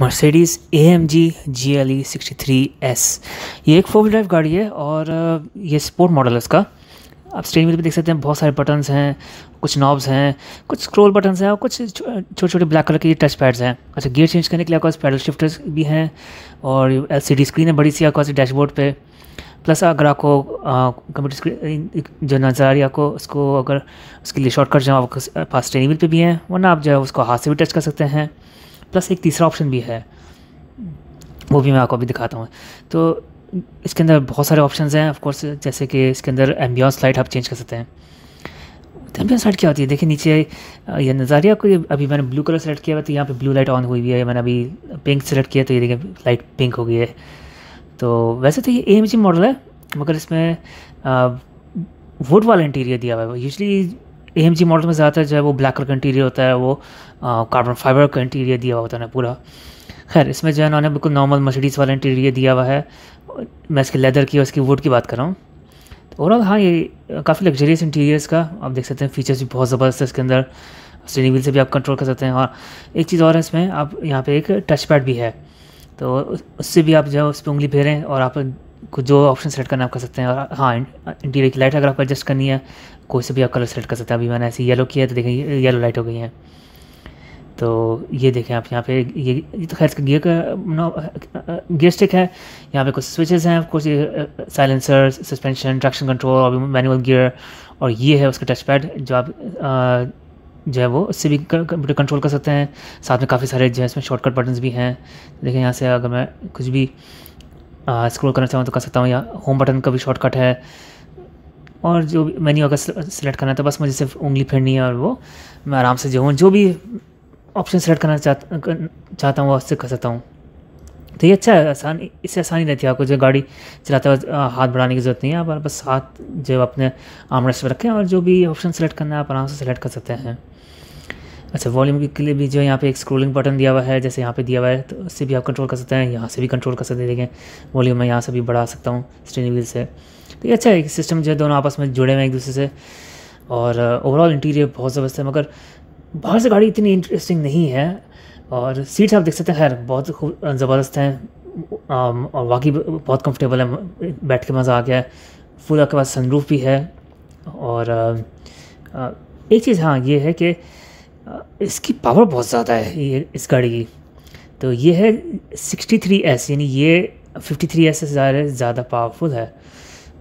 Mercedes A M G G L E sixty three S ये एक four drive गाड़ी है और ये स्पोर्ट मॉडल है इसका आप स्टेरिंग में भी देख सकते हैं बहुत सारे बटन्स हैं कुछ नॉब्स हैं कुछ स्क्रोल बटन्स हैं और कुछ छोटे छोटे ब्लैक कलर के टच पैड्स हैं अच्छा गियर चेंज करने के लिए आपके पास पैडल शिफ्टर्स भी हैं और एल सी डी स्क्रीन है बड़ी सी आपके पास डैशबोर्ड पे प्लस अगर आपको कंप्यूटर स्क्रीन जो नज़र आ रही है आपको उसको अगर उसके लिए शॉर्टकट जो आपके पास स्टेरिंग व्हील पे भी हैं वरना आप जो है उसको हाथ से भी टच कर सकते हैं प्लस एक तीसरा ऑप्शन भी है वो भी मैं आपको अभी दिखाता हूँ तो इसके अंदर बहुत सारे ऑप्शन हैं ऑफकोर्स जैसे कि इसके अंदर एम्बियंस लाइट आप चेंज कर सकते हैं तो एम्बियंस लाइट क्या होती है देखिए नीचे ये नज़ारिया को अभी मैंने ब्लू कलर सेलेक्ट किया हुआ तो यहाँ पे ब्लू लाइट ऑन हुई हुई है मैंने अभी पिंक सेलेक्ट किया तो ये देखिए लाइट पिंक हो गई है तो वैसे तो ये ए मॉडल है मगर इसमें वुड वाला इंटीरियर दिया हुआ है usually A M G model में ज़्यादातर जो है वो ब्लैक कलर का इंटीरियर होता है वो कार्बन फाइबर का इंटीरियर दिया हुआ होता है ना पूरा खैर इसमें जो है उन्होंने बिल्कुल नॉर्मल मर्सिडीज़ वाला इंटीरियर दिया हुआ है मैं इसके लेदर की और इसकी वुड की बात कर रहा हूँ तो ओवरऑल हाँ ये काफ़ी लग्जरियस इंटीरियर्स का आप देख सकते हैं फीचर्स भी बहुत ज़बरदस्त है इसके अंदर स्टेनिंग व्हील से भी आप कंट्रोल कर सकते हैं और एक चीज़ और है इसमें आप यहाँ पे एक टच पैड भी है तो उससे भी आप जो है उस पर उंगली फेरें और आप कुछ जो ऑप्शन सेलेक्ट करना आप कर सकते हैं और हाँ इंटीरियर की लाइट अगर आपको एडजस्ट करनी है कोई से भी आप कलर सेलेक्ट कर सकते हैं अभी मैंने ऐसे येलो किया है तो देखें येलो लाइट हो गई है तो ये देखें आप यहाँ पे ये ये तो खैर गियर का गियर स्टिक है यहाँ पे कुछ स्विचेस हैं कुछ ये साइलेंसर सस्पेंशन ट्रैक्शन कंट्रोल और मैनुअल गियर और ये है उसका टच पैड जो आप जो है वो उससे भी कंप्यूटर कंट्रोल कर सकते हैं साथ में काफ़ी सारे जो है इसमें शॉर्टकट बटन्स भी हैं तो देखें यहाँ से अगर मैं कुछ भी स्क्रोल करना चाहूँ तो कर सकता हूँ या होम बटन का भी शॉर्टकट है और जो मेन्यू अगर सेलेक्ट करना है तो बस मुझे सिर्फ उंगली फेरनी है और वो मैं आराम से जो हूँ जो भी ऑप्शन सेलेक्ट करना चाहता चाहता हूँ वो उससे कर सकता हूँ तो ये अच्छा है आसानी इससे आसानी रहती है आपको जो गाड़ी चलाते वक्त हाथ बढ़ाने की जरूरत नहीं है आप बस हाथ जो अपने आमरे से रखें और जो भी ऑप्शन सेलेक्ट करना है आप आराम से सेलेक्ट कर सकते हैं अच्छा वॉल्यूम के लिए भी जो यहाँ पे एक स्क्रोलिंग बटन दिया हुआ है जैसे यहाँ पे दिया हुआ है तो उससे भी आप कंट्रोल कर सकते हैं यहाँ से भी कंट्रोल कर सकते हैं देखें वॉल्यूम मैं यहाँ से भी बढ़ा सकता हूँ स्टेनिंग व्हील से तो ये अच्छा है सिस्टम जो है दोनों आपस में जुड़े हुए हैं एक दूसरे से और ओवरऑल uh, इंटीरियर बहुत ज़बरदस्त है मगर बाहर से गाड़ी इतनी इंटरेस्टिंग नहीं है और सीट्स आप देख सकते हैं खैर बहुत uh, ज़बरदस्त हैं um, और वाकई बहुत कंफर्टेबल है बैठ के मज़ा आ गया है फुल आपके पास सनरूफ भी है और uh, एक चीज़ हाँ ये है कि इसकी पावर बहुत ज़्यादा है ये इस गाड़ी की तो ये है सिक्सटी थ्री एस यानी ये फिफ्टी थ्री एस से ज़्यादा ज़्यादा पावरफुल है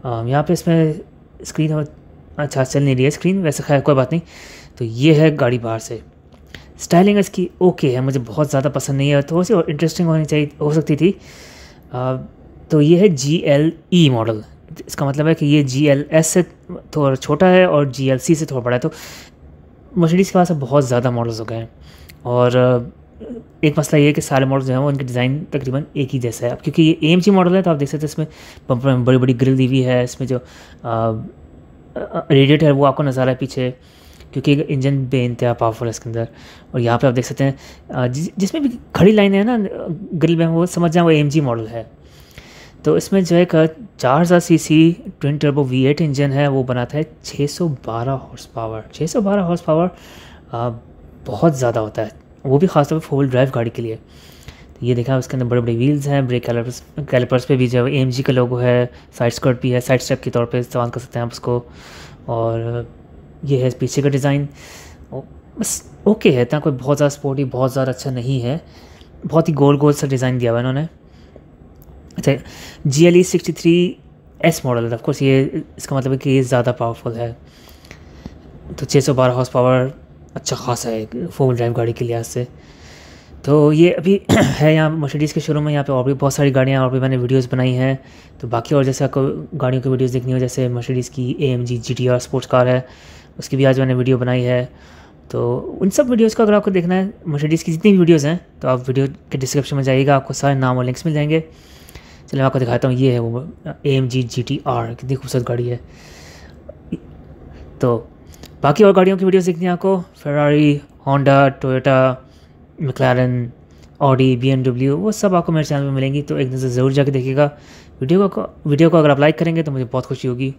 यहाँ पे इसमें स्क्रीन और अच्छा चल नहीं रही है स्क्रीन वैसे खैर कोई बात नहीं तो ये है गाड़ी बाहर से स्टाइलिंग इसकी ओके है मुझे बहुत ज़्यादा पसंद नहीं है थोड़ी सी और इंटरेस्टिंग होनी चाहिए हो सकती थी तो ये है जी एल ई मॉडल इसका मतलब है कि ये जी एल एस से थोड़ा छोटा है और जी एल सी से थोड़ा बड़ा है तो मर्सिडीज़ के पास अब बहुत ज़्यादा मॉडल्स हो गए हैं और एक मसला ये है कि सारे मॉडल जो हैं वो इनके डिज़ाइन तकरीबन एक ही जैसा है अब क्योंकि ये एम मॉडल है तो आप देख सकते हैं इसमें बम्पर में बड़ी बड़ी ग्रिल दी हुई है इसमें जो रेडिएटर है वो आपको नज़ारा है पीछे क्योंकि इंजन बे इंतहा पावरफुल है इसके अंदर और यहाँ पे आप देख सकते हैं जिसमें भी खड़ी लाइन है ना ग्रिल में वो समझ जाए वो एम मॉडल है तो इसमें जो है का चार हज़ार C C twin turbo V eight engine है वो बनाता है छः सौ बारह हॉर्स पावर छः सौ बारह हॉर्स पावर बहुत ज़्यादा होता है वो भी खासतौर पर फोर ड्राइव गाड़ी के लिए तो ये देखा उसके अंदर बड़े बड़े व्हील्स हैं ब्रेक कैलपर्स कैलपर्स पे भी जो है एम का लोगो है साइड स्कर्ट भी है साइड स्टेप के तौर पर इस्तेमाल कर सकते हैं आप उसको और ये है पीछे का डिज़ाइन बस ओके है इतना कोई बहुत ज़्यादा स्पोर्टी बहुत ज़्यादा अच्छा नहीं है बहुत ही गोल गोल सा डिज़ाइन दिया हुआ है इन्होंने अच्छा G L E sixty three S model है ऑफकोर्स ये इसका मतलब है कि ये ज़्यादा पावरफुल है तो छः सौ बारह हॉर्स पावर अच्छा खासा है फोर ड्राइव गाड़ी के लिहाज से तो ये अभी है यहाँ मर्सिडीज़ के शोरूम में यहाँ पे और भी बहुत सारी गाड़ियाँ और भी मैंने वीडियोस बनाई हैं तो बाकी और जैसे आपको गाड़ियों की वीडियोस देखनी हो जैसे मर्सिडीज़ की A M G G T R sports car है उसकी भी आज मैंने वीडियो बनाई है तो उन सब वीडियोस का अगर आपको देखना है मर्सिडीज़ की जितनी भी वीडियोज़ हैं तो आप वीडियो के डिस्क्रिप्शन में जाइएगा आपको सारे नाम और लिंक्स मिल जाएंगे चलिए मैं आपको दिखाता हूँ ये है वो A M G G T R कितनी खूबसूरत गाड़ी है तो बाकी और गाड़ियों की वीडियोस देखनी है आपको Ferrari Honda Toyota McLaren Audi B M W वो सब आपको मेरे चैनल पर मिलेंगी तो एक दिन से ज़रूर जाके देखिएगा वीडियो को वीडियो को अगर आप लाइक करेंगे तो मुझे बहुत खुशी होगी